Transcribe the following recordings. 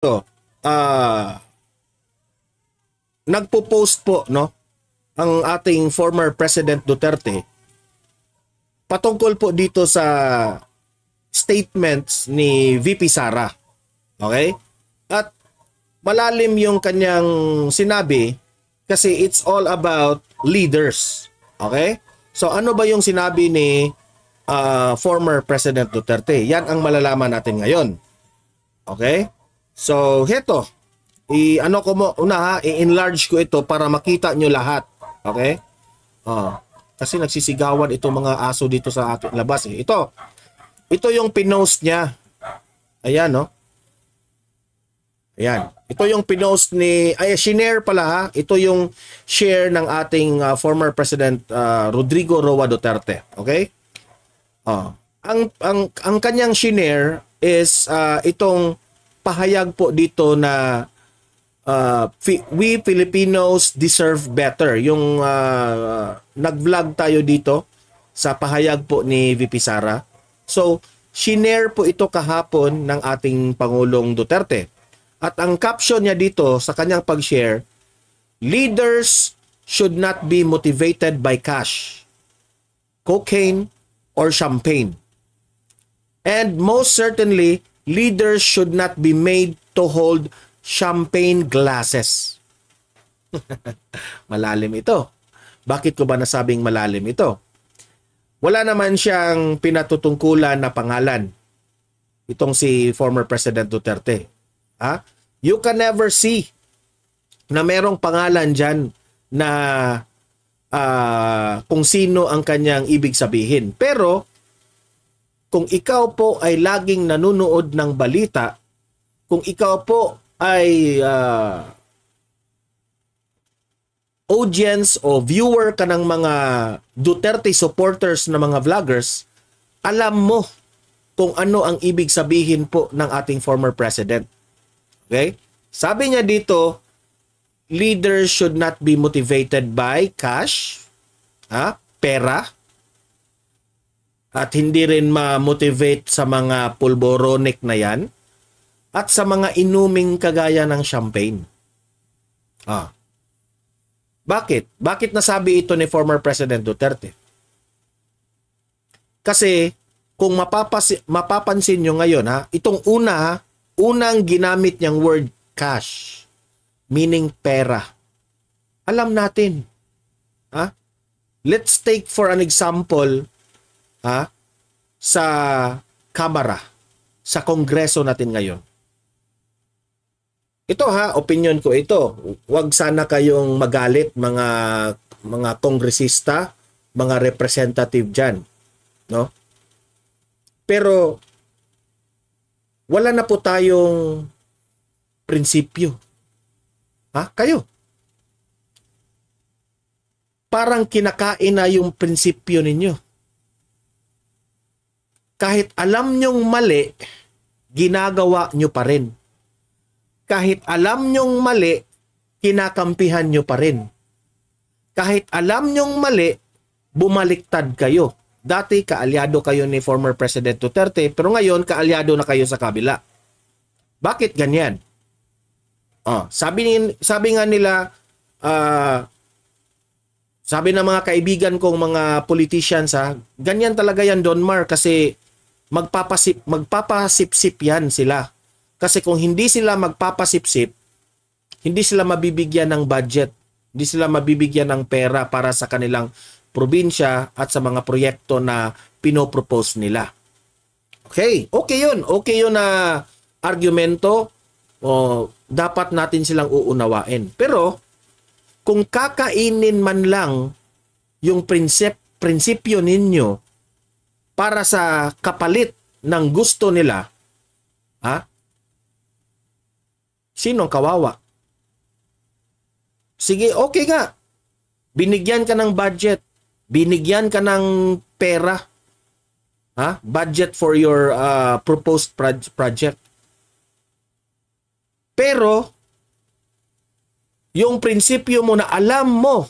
So, ah nagpo-post po no ang ating former President Duterte patungkol po dito sa statements ni VP Sara. Okay? At malalim yung kanyang sinabi kasi it's all about leaders. Okay? So ano ba yung sinabi ni uh, former President Duterte? Yan ang malalaman natin ngayon. Okay? So, heto. I-ano ko mo, una ha, i-enlarge ko ito para makita nyo lahat. Okay? Oh. Kasi nagsisigawan itong mga aso dito sa ating labas. Eh. Ito. Ito yung pinost niya. Ayan, no? Ayan. Ito yung pinost ni, ay, shinare pala ha. Ito yung share ng ating uh, former President uh, Rodrigo Roa Duterte. Okay? Oh. Ang, ang, ang kanyang shinare is uh, itong pahayag po dito na uh, we Filipinos deserve better. Yung uh, nag-vlog tayo dito sa pahayag po ni VP Sara. So, shinare po ito kahapon ng ating Pangulong Duterte. At ang caption niya dito sa kanyang pag-share, Leaders should not be motivated by cash, cocaine, or champagne. And most certainly, leaders should not be made to hold champagne glasses. malalim ito. Bakit ko ba nasabing malalim ito? Wala naman siyang pinatutungkulan na pangalan. Itong si former President Duterte. Ha? You can never see na merong pangalan dyan na uh, kung sino ang kanyang ibig sabihin. Pero kung ikaw po ay laging nanonood ng balita, kung ikaw po ay uh, audience o viewer ka ng mga Duterte supporters na mga vloggers, alam mo kung ano ang ibig sabihin po ng ating former president. Okay? Sabi niya dito, leaders should not be motivated by cash, ha, pera, at hindi rin ma-motivate sa mga pulboronic na yan at sa mga inuming kagaya ng champagne. Ah. Bakit? Bakit nasabi ito ni former President Duterte? Kasi kung mapapasi- mapapansin nyo ngayon ha, itong una, unang ginamit niyang word cash, meaning pera. Alam natin. Ha? Let's take for an example ha, sa Kamara, sa Kongreso natin ngayon. Ito ha, opinion ko ito. Huwag sana kayong magalit mga mga kongresista, mga representative diyan, no? Pero wala na po tayong prinsipyo. Ha? Kayo. Parang kinakain na yung prinsipyo ninyo kahit alam nyong mali, ginagawa nyo pa rin. Kahit alam nyong mali, kinakampihan nyo pa rin. Kahit alam nyong mali, bumaliktad kayo. Dati, kaalyado kayo ni former President Duterte, pero ngayon, kaalyado na kayo sa kabila. Bakit ganyan? Oh, sabi, ni, sabi nga nila, uh, sabi ng mga kaibigan kong mga politicians, sa ah, ganyan talaga yan Don Mar kasi magpapasip magpapasipsip yan sila. Kasi kung hindi sila magpapasipsip, hindi sila mabibigyan ng budget, hindi sila mabibigyan ng pera para sa kanilang probinsya at sa mga proyekto na pinopropose nila. Okay, okay 'yun. Okay 'yun na argumento o dapat natin silang uunawain. Pero kung kakainin man lang yung prinsip prinsipyo ninyo para sa kapalit ng gusto nila, ha? Sino ang kawawa? Sige, okay nga. Binigyan ka ng budget. Binigyan ka ng pera. Ha? Budget for your uh, proposed project. Pero, yung prinsipyo mo na alam mo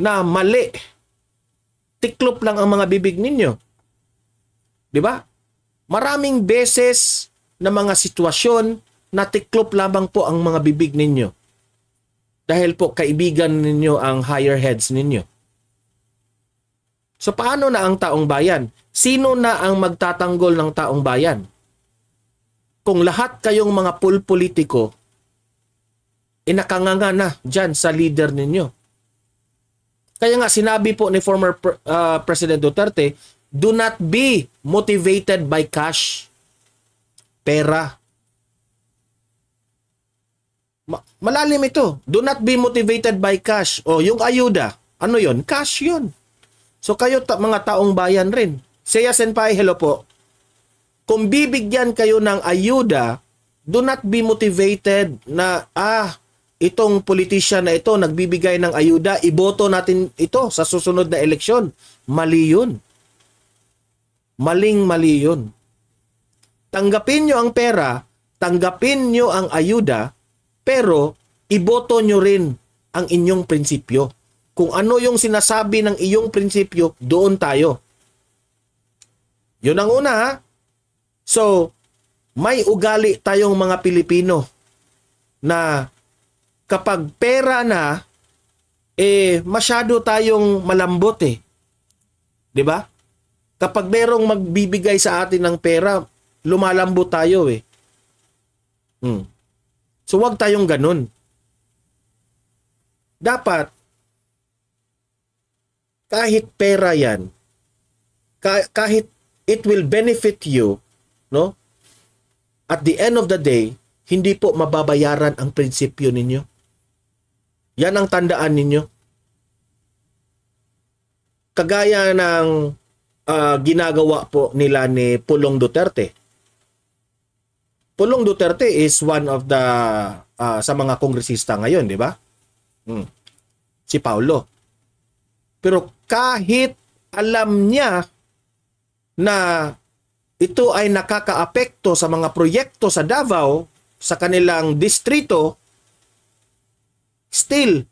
na mali tiklop lang ang mga bibig ninyo. 'Di ba? Maraming beses na mga sitwasyon na tiklop lamang po ang mga bibig ninyo. Dahil po kaibigan ninyo ang higher heads ninyo. So paano na ang taong bayan? Sino na ang magtatanggol ng taong bayan? Kung lahat kayong mga pulpolitiko, inakanganga na dyan sa leader ninyo kaya nga sinabi po ni former uh, President Duterte, do not be motivated by cash. Pera. malalim ito. Do not be motivated by cash. O yung ayuda, ano yon? Cash yon. So kayo ta- mga taong bayan rin. Seya Senpai, hello po. Kung bibigyan kayo ng ayuda, do not be motivated na, ah, itong politisya na ito nagbibigay ng ayuda, iboto natin ito sa susunod na eleksyon. Mali yun. Maling mali yun. Tanggapin nyo ang pera, tanggapin nyo ang ayuda, pero iboto nyo rin ang inyong prinsipyo. Kung ano yung sinasabi ng iyong prinsipyo, doon tayo. Yun ang una ha. So, may ugali tayong mga Pilipino na kapag pera na, eh, masyado tayong malambot eh. 'Di ba? Kapag merong magbibigay sa atin ng pera, lumalambot tayo eh. Hmm. So, wag tayong ganun. Dapat, kahit pera yan, kahit it will benefit you, no? At the end of the day, hindi po mababayaran ang prinsipyo ninyo. Yan ang tandaan ninyo. Kagaya ng uh, ginagawa po nila ni Pulong Duterte. Pulong Duterte is one of the uh, sa mga kongresista ngayon, di ba? Hmm. Si Paulo. Pero kahit alam niya na ito ay nakakaapekto sa mga proyekto sa Davao, sa kanilang distrito, still,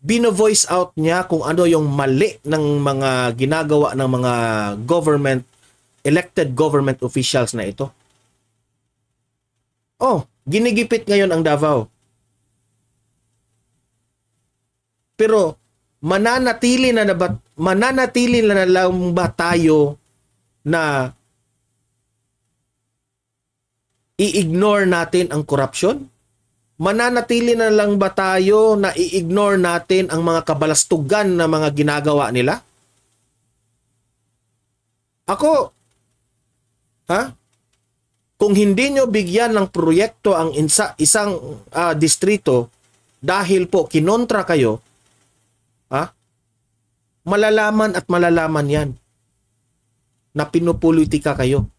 bino out niya kung ano yung mali ng mga ginagawa ng mga government, elected government officials na ito. Oh, ginigipit ngayon ang Davao. Pero mananatili na, na ba, mananatili na, na lang ba tayo na i-ignore natin ang corruption? mananatili na lang ba tayo na i-ignore natin ang mga kabalastugan na mga ginagawa nila? Ako, ha? Kung hindi nyo bigyan ng proyekto ang insa, isang uh, distrito dahil po kinontra kayo, ha? Malalaman at malalaman yan na pinupolitika kayo.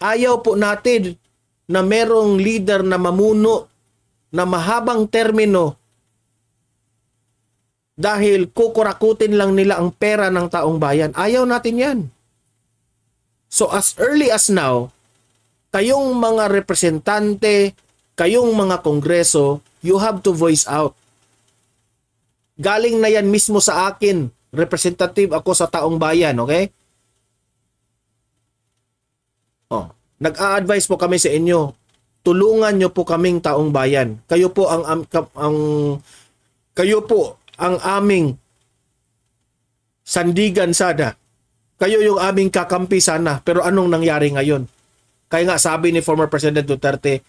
Ayaw po natin na merong leader na mamuno na mahabang termino dahil kukurakutin lang nila ang pera ng taong bayan. Ayaw natin yan. So as early as now, kayong mga representante, kayong mga kongreso, you have to voice out. Galing na yan mismo sa akin. Representative ako sa taong bayan, okay? Oh, nag-a-advise po kami sa inyo. Tulungan niyo po kaming taong bayan. Kayo po ang, ang, ang kayo po ang aming sandigan sana. Kayo yung aming kakampi sana. Pero anong nangyari ngayon? Kaya nga sabi ni former President Duterte,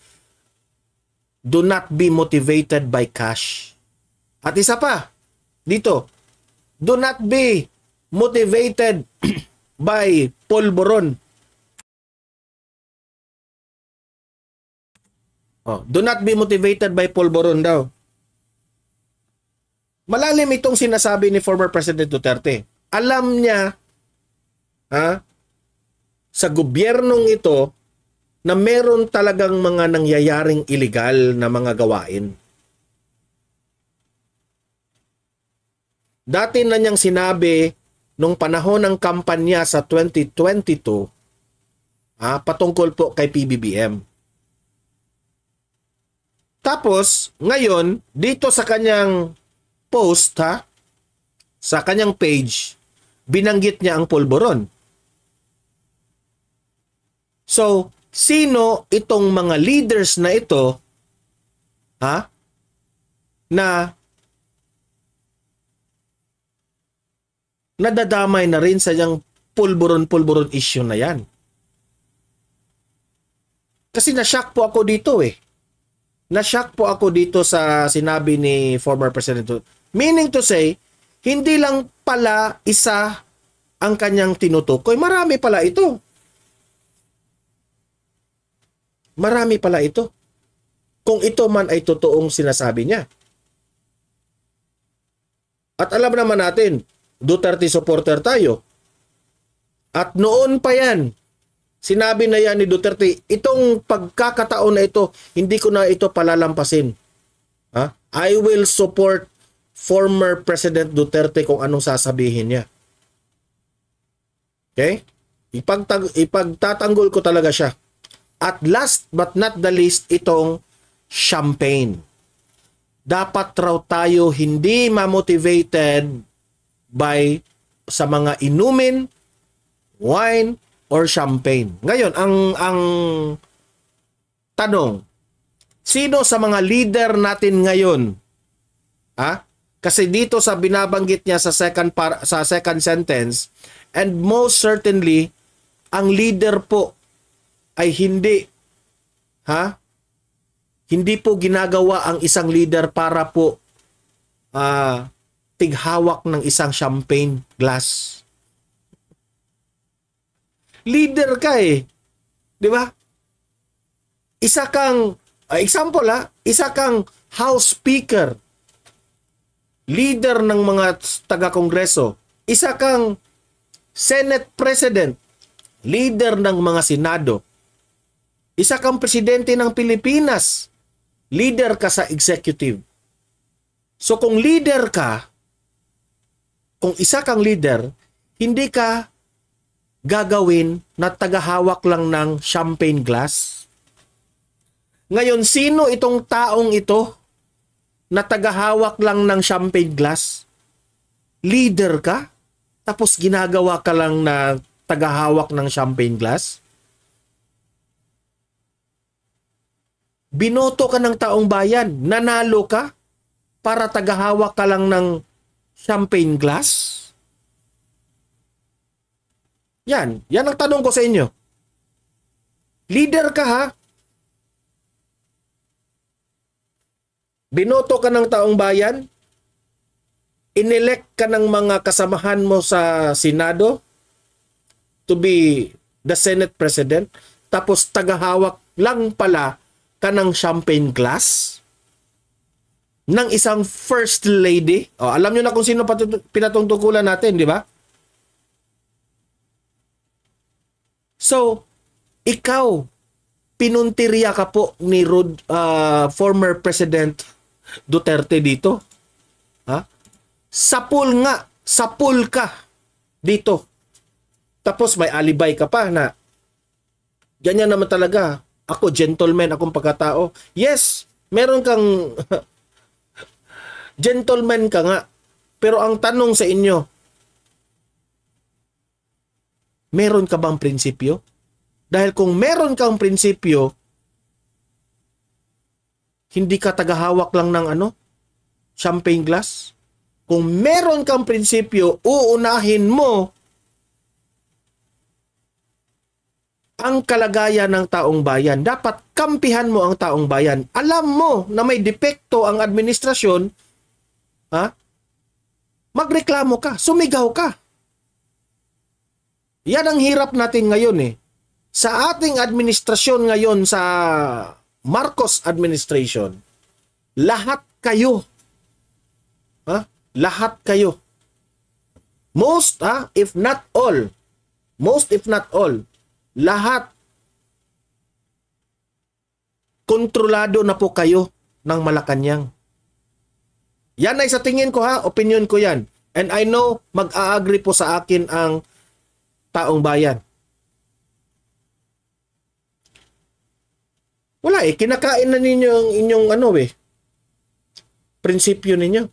do not be motivated by cash. At isa pa, dito, do not be motivated by polboron Oh, do not be motivated by polvoron daw. Malalim itong sinasabi ni former President Duterte. Alam niya ha, sa gobyernong ito na meron talagang mga nangyayaring ilegal na mga gawain. Dati na niyang sinabi nung panahon ng kampanya sa 2022 ah, patungkol po kay PBBM tapos, ngayon, dito sa kanyang post, ha? Sa kanyang page, binanggit niya ang polboron. So, sino itong mga leaders na ito, ha? Na nadadamay na rin sa yang pulburon-pulburon issue na yan. Kasi na-shock po ako dito eh na-shock po ako dito sa sinabi ni former President Duterte. Meaning to say, hindi lang pala isa ang kanyang tinutukoy. Marami pala ito. Marami pala ito. Kung ito man ay totoong sinasabi niya. At alam naman natin, Duterte supporter tayo. At noon pa yan, Sinabi na yan ni Duterte, itong pagkakataon na ito, hindi ko na ito palalampasin. Ha? I will support former President Duterte kung anong sasabihin niya. Okay? Ipagtag ipagtatanggol ko talaga siya. At last but not the least, itong champagne. Dapat raw tayo hindi ma-motivated by sa mga inumin, wine, or champagne. Ngayon, ang ang tanong, sino sa mga leader natin ngayon? Ha? Kasi dito sa binabanggit niya sa second par, sa second sentence, and most certainly ang leader po ay hindi ha? Hindi po ginagawa ang isang leader para po uh, tighawak ng isang champagne glass leader ka eh. 'Di ba? Isa kang uh, example ha, isa kang House Speaker. Leader ng mga taga-kongreso. Isa kang Senate President. Leader ng mga Senado. Isa kang presidente ng Pilipinas. Leader ka sa executive. So kung leader ka, kung isa kang leader, hindi ka gagawin na tagahawak lang ng champagne glass? Ngayon, sino itong taong ito na tagahawak lang ng champagne glass? Leader ka? Tapos ginagawa ka lang na tagahawak ng champagne glass? Binoto ka ng taong bayan, nanalo ka para tagahawak ka lang ng champagne glass? Yan. Yan ang tanong ko sa inyo. Leader ka ha? Binoto ka ng taong bayan? Inelect ka ng mga kasamahan mo sa Senado to be the Senate President? Tapos tagahawak lang pala ka ng champagne glass? ng isang first lady. O, alam nyo na kung sino pinatungtukulan natin, di ba? So, ikaw, pinuntirya ka po ni Rod, uh, former President Duterte dito. Ha? Sa Sapul nga, sapul ka dito. Tapos may alibay ka pa na ganyan naman talaga. Ako gentleman, akong pagkatao. Yes, meron kang gentleman ka nga. Pero ang tanong sa inyo, meron ka bang prinsipyo? Dahil kung meron kang prinsipyo, hindi ka tagahawak lang ng ano, champagne glass. Kung meron kang prinsipyo, uunahin mo ang kalagayan ng taong bayan. Dapat kampihan mo ang taong bayan. Alam mo na may depekto ang administrasyon, ha? Magreklamo ka, sumigaw ka. Yan ang hirap natin ngayon eh. Sa ating administrasyon ngayon sa Marcos administration, lahat kayo. Ha? Lahat kayo. Most, ha? if not all, most if not all, lahat kontrolado na po kayo ng Malacañang. Yan ay sa tingin ko ha, opinion ko yan. And I know mag-aagree po sa akin ang taong bayan. Wala eh, kinakain na ninyo ang inyong ano eh, prinsipyo ninyo.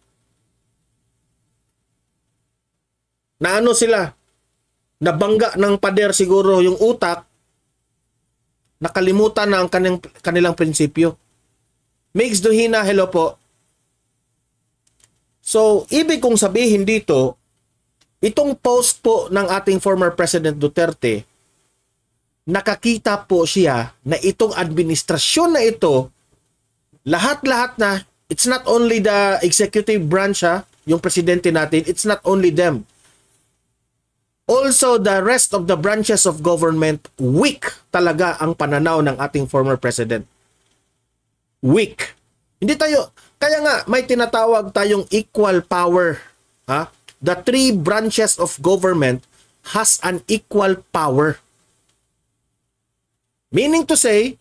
Na ano sila, nabangga ng pader siguro yung utak, nakalimutan na ang kanilang, kanilang prinsipyo. Makes Duhina, hello po. So, ibig kong sabihin dito, Itong post po ng ating former President Duterte, nakakita po siya na itong administrasyon na ito, lahat-lahat na, it's not only the executive branch ha, yung presidente natin, it's not only them. Also, the rest of the branches of government, weak talaga ang pananaw ng ating former president. Weak. Hindi tayo, kaya nga may tinatawag tayong equal power. Ha? the three branches of government has an equal power. Meaning to say,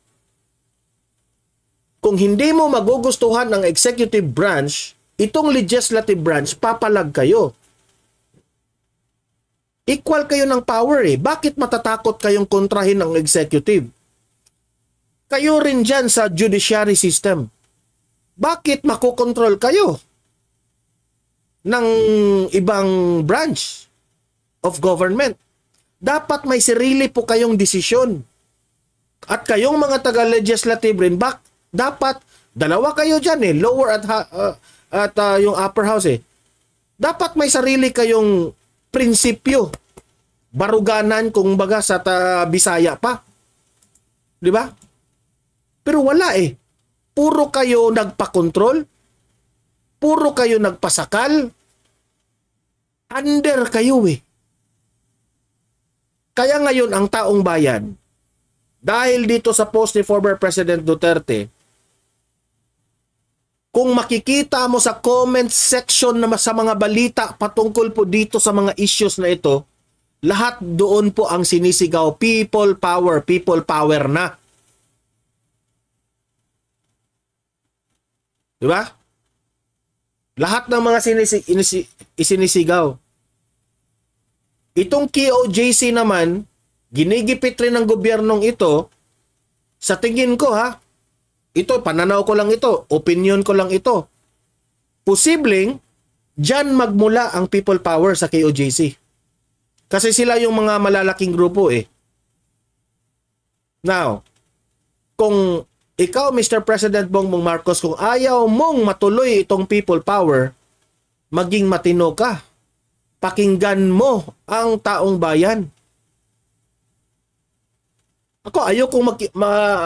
kung hindi mo magugustuhan ng executive branch, itong legislative branch, papalag kayo. Equal kayo ng power eh. Bakit matatakot kayong kontrahin ng executive? Kayo rin dyan sa judiciary system. Bakit makokontrol kayo? ng ibang branch of government. Dapat may sarili po kayong desisyon. At kayong mga taga-legislative rin, bak, dapat, dalawa kayo dyan eh, lower at, uh, at uh, yung upper house eh. Dapat may sarili kayong prinsipyo. Baruganan kung baga sa ta Bisaya pa. Di ba? Pero wala eh. Puro kayo nagpa-control, Puro kayo nagpasakal. Under kayo eh. Kaya ngayon ang taong bayan, dahil dito sa post ni former President Duterte, kung makikita mo sa comment section na sa mga balita patungkol po dito sa mga issues na ito, lahat doon po ang sinisigaw, people power, people power na. Diba? Lahat ng mga sinisi, isinisigaw. Itong KOJC naman, ginigipit rin ng gobyernong ito, sa tingin ko ha, ito, pananaw ko lang ito, opinion ko lang ito. Posibleng, dyan magmula ang people power sa KOJC. Kasi sila yung mga malalaking grupo eh. Now, kung ikaw, Mr. President Bongbong Marcos, kung ayaw mong matuloy itong people power, maging matino ka. Pakinggan mo ang taong bayan. Ako, ayaw kong mag, ma,